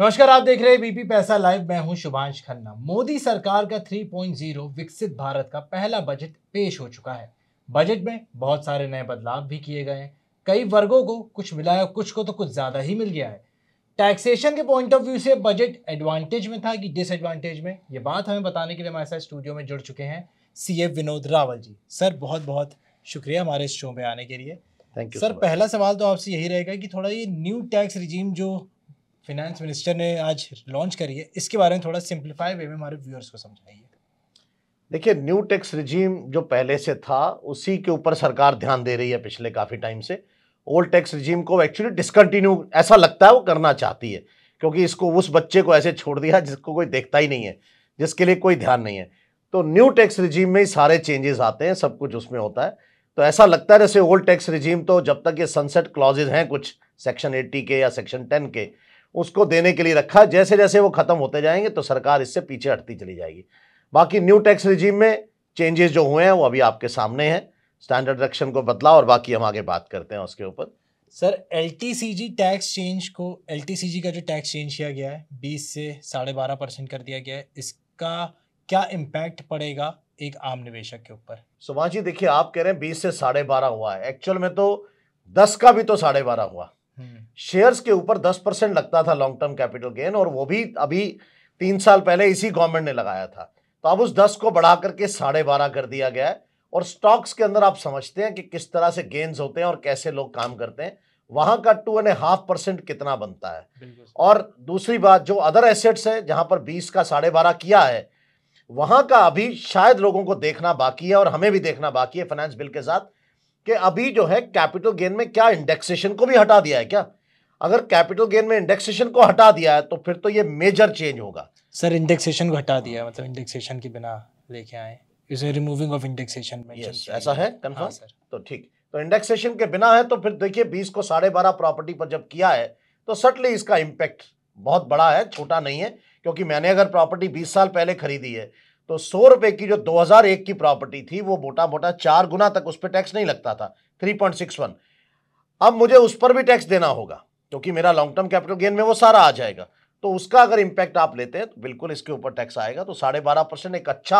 नमस्कार आप देख रहे हैं बीपी पैसा लाइव मैं हूं शुभांश खन्ना मोदी सरकार का 3.0 विकसित भारत का पहला बजट पेश हो चुका है बजट में बहुत सारे नए बदलाव भी किए गए हैं कई वर्गों को कुछ मिला है कुछ को तो कुछ ज़्यादा ही मिल गया है टैक्सेशन के पॉइंट ऑफ व्यू से बजट एडवांटेज में था कि डिसएडवांटेज में ये बात हमें बताने के लिए हमारे साथ स्टूडियो में जुड़ चुके हैं सी विनोद रावल जी सर बहुत बहुत शुक्रिया हमारे इस शो में आने के लिए थैंक यू सर पहला सवाल तो आपसे यही रहेगा कि थोड़ा ये न्यू टैक्स रिजीम जो फिनेंस मिनिस्टर ने आज लॉन्च करी है इसके बारे में थोड़ा सिंप्लीफाई वे में हमारे व्यूअर्स को समझाइए देखिए न्यू टैक्स रिजीम जो पहले से था उसी के ऊपर सरकार ध्यान दे रही है पिछले काफ़ी टाइम से ओल्ड टैक्स रिजीम को एक्चुअली डिसकंटिन्यू ऐसा लगता है वो करना चाहती है क्योंकि इसको उस बच्चे को ऐसे छोड़ दिया जिसको कोई देखता ही नहीं है जिसके लिए कोई ध्यान नहीं है तो न्यू टैक्स रिजीम में ही सारे चेंजेस आते हैं सब कुछ उसमें होता है तो ऐसा लगता है जैसे ओल्ड टैक्स रिजीम तो जब तक ये सनसेट क्लॉजेज हैं कुछ सेक्शन एट्टी के या सेक्शन टेन के उसको देने के लिए रखा जैसे जैसे वो खत्म होते जाएंगे तो सरकार इससे पीछे हटती चली जाएगी बाकी न्यू टैक्स रिजीम में चेंजेस जो हुए हैं वो अभी आपके सामने हैं स्टैंडर्ड रक्षण को बदला और बाकी हम आगे बात करते हैं उसके ऊपर सर एल टैक्स चेंज को एल का जो टैक्स चेंज किया गया है बीस से साढ़े बारह परसेंट कर दिया गया है इसका क्या इम्पैक्ट पड़ेगा एक आम निवेशक के ऊपर सुभाष जी देखिए आप कह रहे हैं बीस से साढ़े बारह हुआ है एक्चुअल में तो दस का भी तो साढ़े बारह हुआ हम्म। शेयर्स के ऊपर दस परसेंट लगता था लॉन्ग टर्म कैपिटल गेन और वो भी अभी तीन साल पहले इसी गवर्नमेंट ने लगाया था तो अब उस दस को बढ़ा करके साढ़े बारह कर दिया गया है और स्टॉक्स के अंदर आप समझते हैं कि किस तरह से गेंस होते हैं और कैसे लोग काम करते हैं वहां का टू एंड हाफ परसेंट कितना बनता है और दूसरी बात जो अदर एसेट्स है जहां पर बीस का साढ़े बारह किया है वहां का अभी शायद लोगों को देखना बाकी है और हमें भी देखना बाकी है फाइनेंस बिल के साथ कि अभी जो है कैपिटल गेन में क्या इंडेक्सेशन को भी हटा दिया है क्या अगर कैपिटल गेन में इंडेक्सेशन को हटा दिया है तो फिर तो ये मेजर चेंज होगा सर इंडेक्सेशन को हटा दिया मतलब इंडेक्सेशन के बिना लेके आए इसे रिमूविंग ऑफ इंडेक्सेशन ऐसा है कन्फर्म सर हाँ, तो ठीक तो इंडेक्सेशन के बिना है तो फिर देखिए बीस को साढ़े बारह प्रॉपर्टी पर जब किया है तो सटली इसका इम्पैक्ट बहुत बड़ा है छोटा नहीं है क्योंकि मैंने अगर प्रॉपर्टी बीस साल पहले खरीदी है तो सौ रुपए की जो 2001 की प्रॉपर्टी थी वो मोटा मोटा चार गुना तक उस पर टैक्स नहीं लगता था 3.61 अब मुझे उस पर भी टैक्स देना होगा क्योंकि मेरा लॉन्ग टर्म कैपिटल गेन में वो सारा आ जाएगा तो उसका अगर इंपैक्ट आप लेते हैं तो बिल्कुल इसके ऊपर टैक्स आएगा तो साढ़े बारह परसेंट एक अच्छा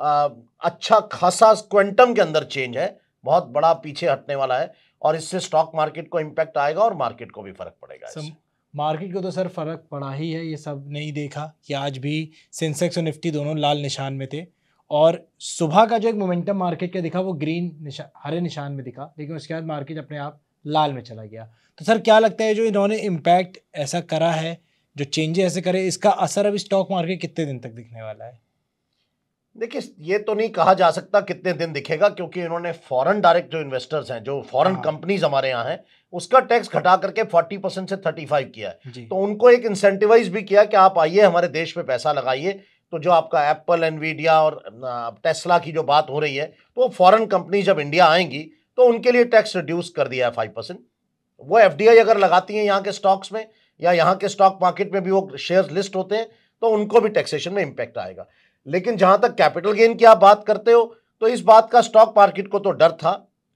आ, अच्छा खासा क्वेंटम के अंदर चेंज है बहुत बड़ा पीछे हटने वाला है और इससे स्टॉक मार्केट को इम्पैक्ट आएगा और मार्केट को भी फर्क पड़ेगा मार्केट को तो सर फ़र्क पड़ा ही है ये सब नहीं देखा कि आज भी सेंसेक्स और निफ्टी दोनों लाल निशान में थे और सुबह का जो एक मोमेंटम मार्केट का दिखा वो ग्रीन निशा हरे निशान में दिखा लेकिन उसके बाद मार्केट अपने आप लाल में चला गया तो सर क्या लगता है जो इन्होंने इम्पैक्ट ऐसा करा है जो चेंजेस ऐसे करे इसका असर अभी स्टॉक मार्केट कितने दिन तक दिखने वाला है देखिए ये तो नहीं कहा जा सकता कितने दिन दिखेगा क्योंकि इन्होंने फॉरेन डायरेक्ट जो इन्वेस्टर्स हैं जो फॉरेन कंपनीज हाँ। हमारे यहाँ हैं उसका टैक्स घटा करके 40 परसेंट से 35 किया है तो उनको एक इंसेंटिवाइज भी किया कि आप आइए हमारे देश में पैसा लगाइए तो जो आपका एप्पल एनवीडिया और टेस्ला की जो बात हो रही है तो फॉरन कंपनी जब इंडिया आएंगी तो उनके लिए टैक्स रिड्यूस कर दिया है फाइव परसेंट वो एफ अगर लगाती हैं यहाँ के स्टॉक्स में या यहाँ के स्टॉक मार्केट में भी वो शेयर लिस्ट होते हैं तो उनको भी टैक्सेशन में इम्पैक्ट आएगा लेकिन जहां तक कैपिटल गेन की आप बात करते हो तो इस बात का स्टॉक मार्केट को तो डर था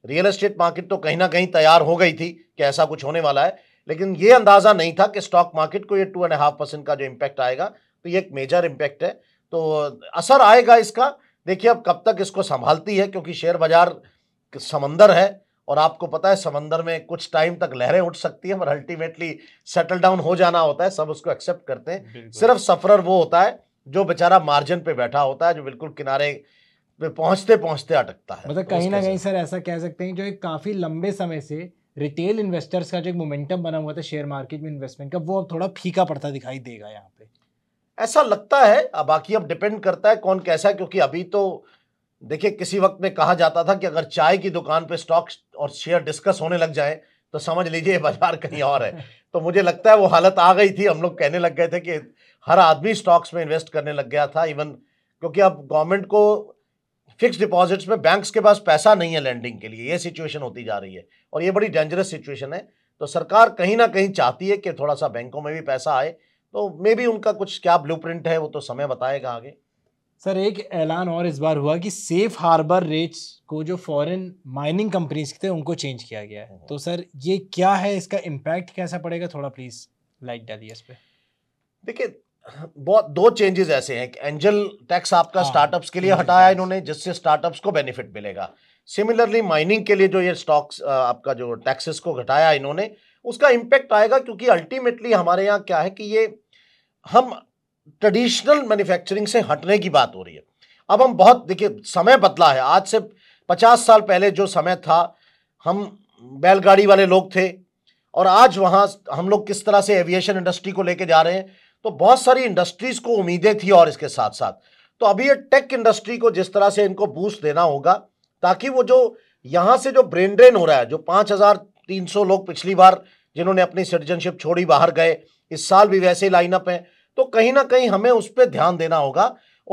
रियल एस्टेट मार्केट तो कहीं ना कहीं तैयार हो गई थी कि ऐसा कुछ होने वाला है लेकिन ये अंदाज़ा नहीं था कि स्टॉक मार्केट को ये टू एंड हाफ परसेंट का जो इम्पैक्ट आएगा तो ये एक मेजर इंपैक्ट है तो असर आएगा इसका देखिए अब कब तक इसको संभालती है क्योंकि शेयर बाजार समंदर है और आपको पता है समंदर में कुछ टाइम तक लहरें उठ सकती हैं पर अल्टीमेटली सेटल डाउन हो जाना होता है सब उसको एक्सेप्ट करते हैं सिर्फ सफरर वो होता है जो बेचारा मार्जिन पे बैठा होता है जो बिल्कुल किनारे पे पहुंचते पहुंचते अटकता है मतलब कहीं ना कहीं सर ऐसा कह सकते हैं जो एक काफ़ी लंबे समय से रिटेल इन्वेस्टर्स का जो एक मोमेंटम बना हुआ था शेयर मार्केट में इन्वेस्टमेंट का वो अब थोड़ा फीका पड़ता दिखाई देगा यहाँ पे ऐसा लगता है अब बाकी अब डिपेंड करता है कौन कैसा है क्योंकि अभी तो देखिए किसी वक्त में कहा जाता था कि अगर चाय की दुकान पे स्टॉक और शेयर डिस्कस होने लग जाए तो समझ लीजिए बाजार कहीं और है तो मुझे लगता है वो हालत आ गई थी हम लोग कहने लग गए थे कि हर आदमी स्टॉक्स में इन्वेस्ट करने लग गया था इवन क्योंकि अब गवर्नमेंट को फिक्स डिपॉजिट्स में बैंक्स के पास पैसा नहीं है लैंडिंग के लिए ये सिचुएशन होती जा रही है और ये बड़ी डेंजरस सिचुएशन है तो सरकार कहीं ना कहीं चाहती है कि थोड़ा सा बैंकों में भी पैसा आए तो मे भी उनका कुछ क्या ब्लू है वो तो समय बताएगा आगे सर एक ऐलान और इस बार हुआ कि सेफ हार्बर रेट्स को जो फॉरेन माइनिंग कंपनीज थे उनको चेंज किया गया है हम्म। तो सर ये क्या है इसका इम्पैक्ट कैसा पड़ेगा थोड़ा प्लीज़ लाइट डालिए इस पर देखिए बहुत दो चेंजेस ऐसे हैं एंजल टैक्स आपका हाँ, स्टार्टअप्स के लिए हटाया इन्होंने जिससे स्टार्टअप्स को बेनिफिट मिलेगा सिमिलरली माइनिंग के लिए जो ये स्टॉक्स आपका जो टैक्सेस को घटाया इन्होंने उसका इम्पैक्ट आएगा क्योंकि अल्टीमेटली हमारे यहाँ क्या है कि ये हम ट्रेडिशनल मैन्युफैक्चरिंग से हटने की बात हो रही है अब हम बहुत देखिए समय बदला है आज से पचास साल पहले जो समय था हम बैलगाड़ी वाले लोग थे और आज वहाँ हम लोग किस तरह से एविएशन इंडस्ट्री को लेके जा रहे हैं तो बहुत सारी इंडस्ट्रीज को उम्मीदें थी और इसके साथ साथ तो अभी ये टेक इंडस्ट्री को जिस तरह से इनको बूस्ट देना होगा ताकि वो जो यहाँ से जो ब्रेन ड्रेन हो रहा है जो पाँच हज़ार तीन सौ लोग पिछली बार जिन्होंने अपनी सिटीजनशिप छोड़ी बाहर गए इस साल भी वैसे लाइनअप है तो कहीं ना कहीं हमें उस पर ध्यान देना होगा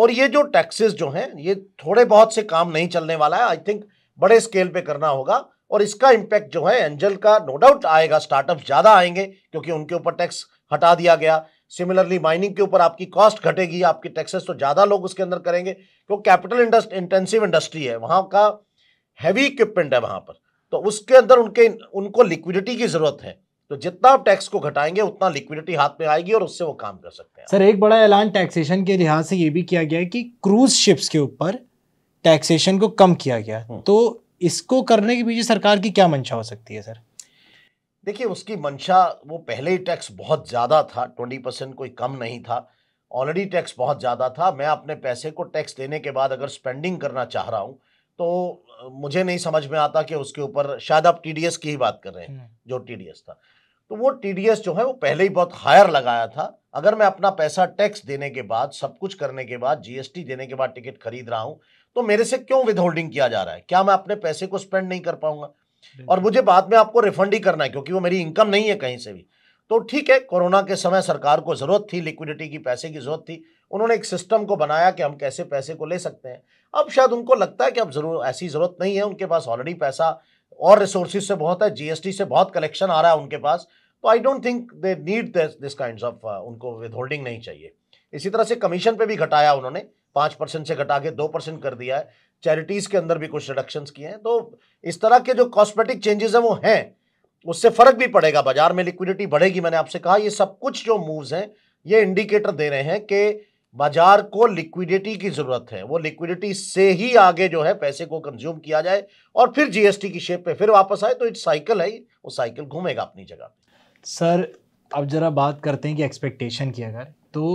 और ये जो टैक्सेस जो हैं ये थोड़े बहुत से काम नहीं चलने वाला है आई थिंक बड़े स्केल पे करना होगा और इसका इम्पैक्ट जो है एंजल का नो डाउट आएगा स्टार्टअप ज़्यादा आएंगे क्योंकि उनके ऊपर टैक्स हटा दिया गया सिमिलरली माइनिंग के ऊपर आपकी कॉस्ट घटेगी आपकी टैक्सेस तो ज़्यादा लोग उसके अंदर करेंगे क्योंकि कैपिटल इंडस्ट इंटेंसिव इंडस्ट्री है वहाँ का हैवी इक्विपमेंट है वहाँ पर तो उसके अंदर उनके उनको लिक्विडिटी की ज़रूरत है तो जितना आप टैक्स को घटाएंगे उतना लिक्विडिटी हाथ में आएगी और उससे वो काम कर सकते हैं सर एक बड़ा ऐलान टैक्सेशन के लिहाज से ये भी किया गया है कि क्रूज शिप्स के ऊपर टैक्सेशन को कम किया गया हम्म। तो इसको करने के पीछे सरकार की क्या मंशा हो सकती है सर देखिए उसकी मंशा वो पहले ही टैक्स बहुत ज़्यादा था ट्वेंटी परसेंट कोई कम नहीं था ऑलरेडी टैक्स बहुत ज़्यादा था मैं अपने पैसे को टैक्स देने के बाद अगर स्पेंडिंग करना चाह रहा हूँ तो मुझे नहीं समझ में आता कि उसके ऊपर शायद आप टीडीएस की ही बात कर रहे हैं हम्म। जो टीडीएस था तो वो टीडीएस जो है वो पहले ही बहुत हायर लगाया था अगर मैं अपना पैसा टैक्स देने के बाद सब कुछ करने के बाद जीएसटी देने के बाद टिकट खरीद रहा हूं तो मेरे से क्यों विदहोल्डिंग किया जा रहा है क्या मैं अपने पैसे को स्पेंड नहीं कर पाऊंगा और मुझे बाद में आपको रिफंड ही करना है क्योंकि वो मेरी इनकम नहीं है कहीं से भी तो ठीक है कोरोना के समय सरकार को जरूरत थी लिक्विडिटी की पैसे की जरूरत थी उन्होंने एक सिस्टम को बनाया कि हम कैसे पैसे को ले सकते हैं अब शायद उनको लगता है कि अब जरूर ऐसी जरूरत नहीं है उनके पास ऑलरेडी पैसा और रिसोर्सिस से बहुत है जीएसटी से बहुत कलेक्शन आ रहा है उनके पास तो I don't think they need this kind of उनको विद होल्डिंग नहीं चाहिए इसी तरह से कमीशन पे भी घटाया उन्होंने पाँच परसेंट से घटा के दो परसेंट कर दिया है चैरिटीज़ के अंदर भी कुछ रिडक्शन किए हैं तो इस तरह के जो कॉस्मेटिक चेंजेस हैं वो हैं उससे फ़र्क भी पड़ेगा बाजार में लिक्विडिटी बढ़ेगी मैंने आपसे कहा ये सब कुछ जो मूव्स हैं ये इंडिकेटर दे रहे हैं कि बाजार को लिक्विडिटी की जरूरत है वो लिक्विडिटी से ही आगे जो है पैसे को कंज्यूम किया जाए और फिर जीएसटी की शेप पे फिर वापस आए तो एक साइकिल है वो साइकिल घूमेगा अपनी जगह सर अब जरा बात करते हैं कि एक्सपेक्टेशन की अगर तो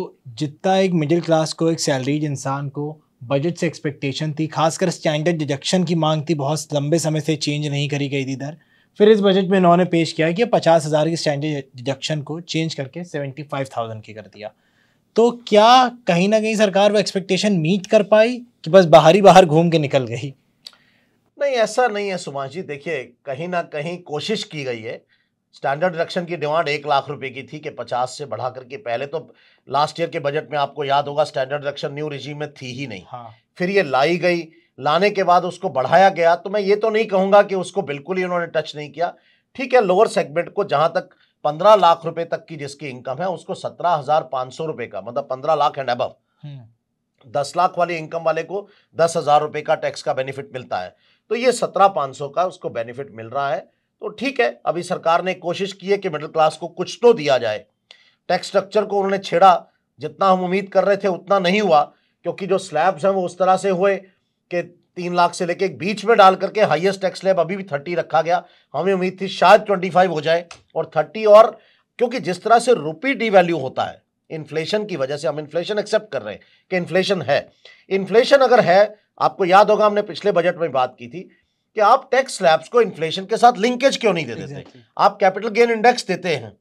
जितना एक मिडिल क्लास को एक सैलरीज इंसान को बजट से एक्सपेक्टेशन थी खासकर स्टैंडर्ड डिडक्शन की मांग थी बहुत लंबे समय से चेंज नहीं करी गई थी दर फिर इस बजट में इन्होंने पेश किया कि पचास हज़ार की स्टैंडर्ड डिडक्शन को चेंज करके सेवेंटी फाइव थाउजेंड की कर दिया तो क्या कहीं ना कहीं सरकार वो एक्सपेक्टेशन मीट कर पाई कि बस बाहर ही बाहर घूम के निकल गई नहीं ऐसा नहीं है सुभाष जी देखिए कहीं ना कहीं कोशिश की गई है स्टैंडर्ड रिडक्शन की डिमांड एक लाख रुपए की थी कि पचास से बढ़ा करके पहले तो लास्ट ईयर के बजट में आपको याद होगा स्टैंडर्ड रिडक्शन न्यू रिजीम में थी ही नहीं हाँ। फिर ये लाई गई लाने के बाद उसको बढ़ाया गया तो मैं ये तो नहीं कहूंगा कि उसको बिल्कुल ही उन्होंने टच नहीं किया ठीक है लोअर सेगमेंट को जहां तक पंद्रह लाख रुपए तक की जिसकी इनकम है उसको सत्रह हजार पांच सौ रुपए का मतलब पंद्रह लाख एंड अब हम्म। दस लाख वाली इनकम वाले को दस हजार रुपए का टैक्स का बेनिफिट मिलता है तो ये सत्रह पाँच सौ का उसको बेनिफिट मिल रहा है तो ठीक है अभी सरकार ने कोशिश की है कि मिडिल क्लास को कुछ तो दिया जाए टैक्स स्ट्रक्चर को उन्होंने छेड़ा जितना हम उम्मीद कर रहे थे उतना नहीं हुआ क्योंकि जो स्लैब्स हैं वो उस तरह से हुए कि तीन लाख से लेके बीच में डाल करके हाईएस्ट टैक्स स्लैब अभी भी थर्टी रखा गया हमें उम्मीद थी शायद ट्वेंटी फाइव हो जाए और थर्टी और क्योंकि जिस तरह से रुपी डीवैल्यू होता है इन्फ्लेशन की वजह से हम इन्फ्लेशन एक्सेप्ट कर रहे हैं कि इन्फ्लेशन है इन्फ्लेशन अगर है आपको याद होगा हमने पिछले बजट में बात की थी कि आप टैक्स स्लैब्स को इन्फ्लेशन के साथ लिंकेज क्यों नहीं दे देते exactly. आप कैपिटल गेन इंडेक्स देते हैं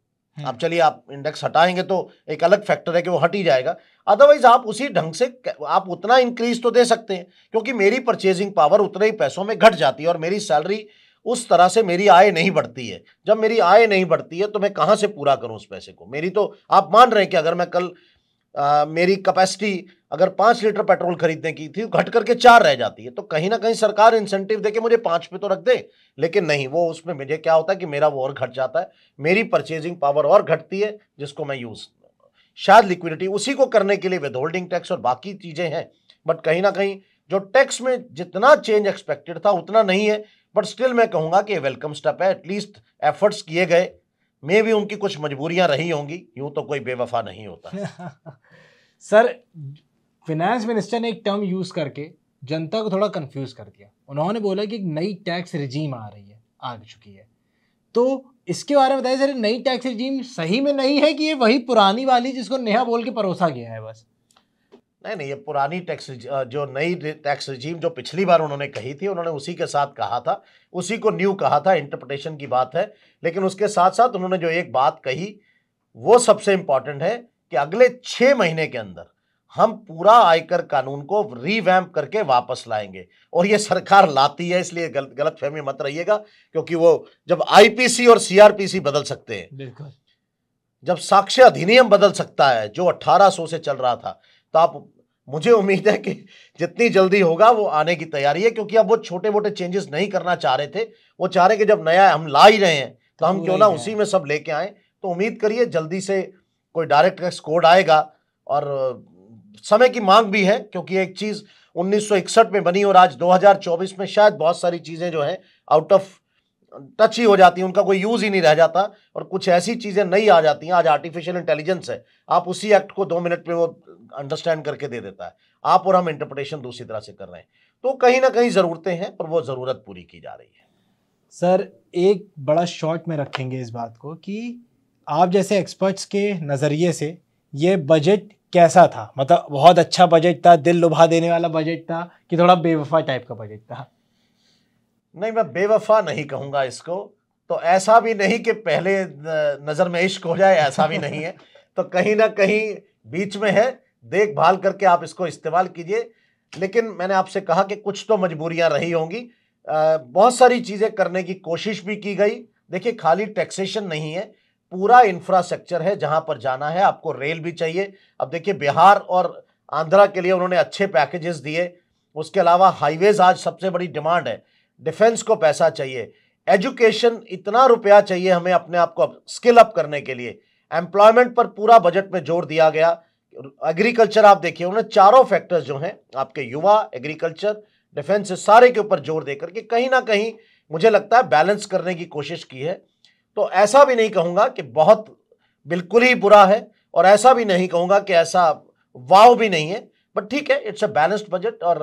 आप चलिए आप इंडेक्स हटाएंगे तो एक अलग फैक्टर है कि वो हट ही जाएगा अदरवाइज आप उसी ढंग से आप उतना इंक्रीज तो दे सकते हैं क्योंकि मेरी परचेजिंग पावर उतने ही पैसों में घट जाती है और मेरी सैलरी उस तरह से मेरी आय नहीं बढ़ती है जब मेरी आय नहीं बढ़ती है तो मैं कहाँ से पूरा करूँ उस पैसे को मेरी तो आप मान रहे हैं कि अगर मैं कल आ, मेरी कैपेसिटी अगर पाँच लीटर पेट्रोल खरीदने की थी घट करके चार रह जाती है तो कहीं ना कहीं सरकार इंसेंटिव देके मुझे पाँच पे तो रख दे लेकिन नहीं वो उसमें मुझे क्या होता है कि मेरा वो और घट जाता है मेरी परचेजिंग पावर और घटती है जिसको मैं यूज़ शायद लिक्विडिटी उसी को करने के लिए विद होल्डिंग टैक्स और बाकी चीज़ें हैं बट कहीं ना कहीं जो टैक्स में जितना चेंज एक्सपेक्टेड था उतना नहीं है बट स्टिल मैं कहूँगा कि वेलकम स्टेप है एटलीस्ट एफर्ट्स किए गए मे भी उनकी कुछ मजबूरियां रही होंगी यूं तो कोई बेवफा नहीं होता सर फिनेंस मिनिस्टर ने एक टर्म यूज़ करके जनता को थोड़ा कंफ्यूज कर दिया उन्होंने बोला कि एक नई टैक्स रिजीम आ रही है आ चुकी है तो इसके बारे में बताइए सर नई टैक्स रिजीम सही में नहीं है कि ये वही पुरानी वाली जिसको नेहा बोल के परोसा गया है बस नहीं नहीं ये पुरानी टैक्स जो नई टैक्स रिजीम जो पिछली बार उन्होंने कही थी उन्होंने उसी के साथ कहा था उसी को न्यू कहा था इंटरप्रटेशन की बात है लेकिन उसके साथ साथ उन्होंने जो एक बात कही वो सबसे इम्पॉर्टेंट है कि अगले छः महीने के अंदर हम पूरा आयकर कानून को रीवैम्प करके वापस लाएंगे और ये सरकार लाती है इसलिए गलत गलत फहमी मत रहिएगा क्योंकि वो जब आईपीसी और सीआरपीसी बदल सकते हैं जब साक्ष्य अधिनियम बदल सकता है जो 1800 से चल रहा था तो आप मुझे उम्मीद है कि जितनी जल्दी होगा वो आने की तैयारी है क्योंकि अब वो छोटे मोटे चेंजेस नहीं करना चाह रहे थे वो चाह रहे कि जब नया हम ला ही रहे हैं तो हम क्यों ना उसी में सब लेके आए तो उम्मीद करिए जल्दी से कोई डायरेक्ट टैक्स कोड आएगा और समय की मांग भी है क्योंकि एक चीज़ 1961 में बनी और आज 2024 में शायद बहुत सारी चीज़ें जो हैं आउट ऑफ टच ही हो जाती हैं उनका कोई यूज़ ही नहीं रह जाता और कुछ ऐसी चीज़ें नहीं आ जाती हैं आज आर्टिफिशियल इंटेलिजेंस है आप उसी एक्ट को दो मिनट में वो अंडरस्टैंड करके दे देता है आप और हम इंटरप्रिटेशन दूसरी तरह से कर रहे हैं तो कहीं ना कहीं ज़रूरतें हैं पर वो ज़रूरत पूरी की जा रही है सर एक बड़ा शॉर्ट में रखेंगे इस बात को कि आप जैसे एक्सपर्ट्स के नज़रिए से ये बजट कैसा था मतलब बहुत अच्छा बजट था दिल लुभा देने वाला बजट था कि थोड़ा बेवफा टाइप का बजट था नहीं मैं बेवफा नहीं कहूँगा इसको तो ऐसा भी नहीं कि पहले नज़र में इश्क हो जाए ऐसा भी नहीं है तो कहीं ना कहीं बीच में है देखभाल करके आप इसको इस्तेमाल कीजिए लेकिन मैंने आपसे कहा कि कुछ तो मजबूरियां रही होंगी बहुत सारी चीज़ें करने की कोशिश भी की गई देखिए खाली टैक्सेशन नहीं है पूरा इंफ्रास्ट्रक्चर है जहां पर जाना है आपको रेल भी चाहिए अब देखिए बिहार और आंध्रा के लिए उन्होंने अच्छे पैकेजेस दिए उसके अलावा हाईवेज आज सबसे बड़ी डिमांड है डिफेंस को पैसा चाहिए एजुकेशन इतना रुपया चाहिए हमें अपने आप को स्किल अप करने के लिए एम्प्लॉयमेंट पर पूरा बजट में जोर दिया गया एग्रीकल्चर आप देखिए उन्होंने चारों फैक्टर्स जो हैं आपके युवा एग्रीकल्चर डिफेंस सारे के ऊपर जोर देकर के कहीं ना कहीं मुझे लगता है बैलेंस करने की कोशिश की है तो ऐसा भी नहीं कहूँगा कि बहुत बिल्कुल ही बुरा है और ऐसा भी नहीं कहूँगा कि ऐसा वाव भी नहीं है बट ठीक है इट्स अ बैलेंस्ड बजट और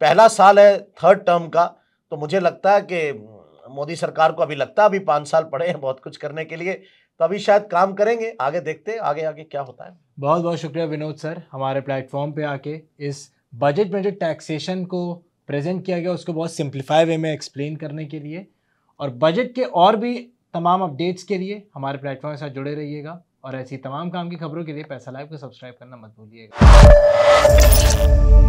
पहला साल है थर्ड टर्म का तो मुझे लगता है कि मोदी सरकार को अभी लगता है अभी पाँच साल पड़े हैं बहुत कुछ करने के लिए तो अभी शायद काम करेंगे आगे देखते हैं आगे आगे क्या होता है बहुत बहुत शुक्रिया विनोद सर हमारे प्लेटफॉर्म पे आके इस बजट में जो टैक्सेशन को प्रेजेंट किया गया उसको बहुत सिंप्लीफाई वे में एक्सप्लेन करने के लिए और बजट के और भी तमाम अपडेट्स के लिए हमारे प्लेटफॉर्म के साथ जुड़े रहिएगा और ऐसी तमाम काम की खबरों के लिए पैसा लाइव को सब्सक्राइब करना मत भूलिएगा